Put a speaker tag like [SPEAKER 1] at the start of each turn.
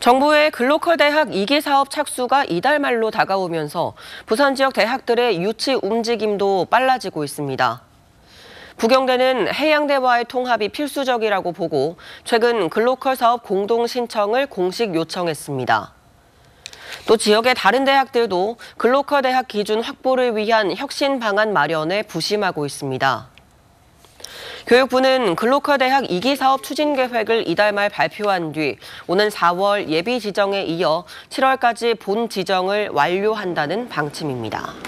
[SPEAKER 1] 정부의 글로컬 대학 2기 사업 착수가 이달 말로 다가오면서 부산 지역 대학들의 유치 움직임도 빨라지고 있습니다. 부경대는 해양대와의 통합이 필수적이라고 보고 최근 글로컬 사업 공동 신청을 공식 요청했습니다. 또 지역의 다른 대학들도 글로컬 대학 기준 확보를 위한 혁신 방안 마련에 부심하고 있습니다. 교육부는 글로커 대학 이기 사업 추진 계획을 이달 말 발표한 뒤 오는 4월 예비 지정에 이어 7월까지 본 지정을 완료한다는 방침입니다.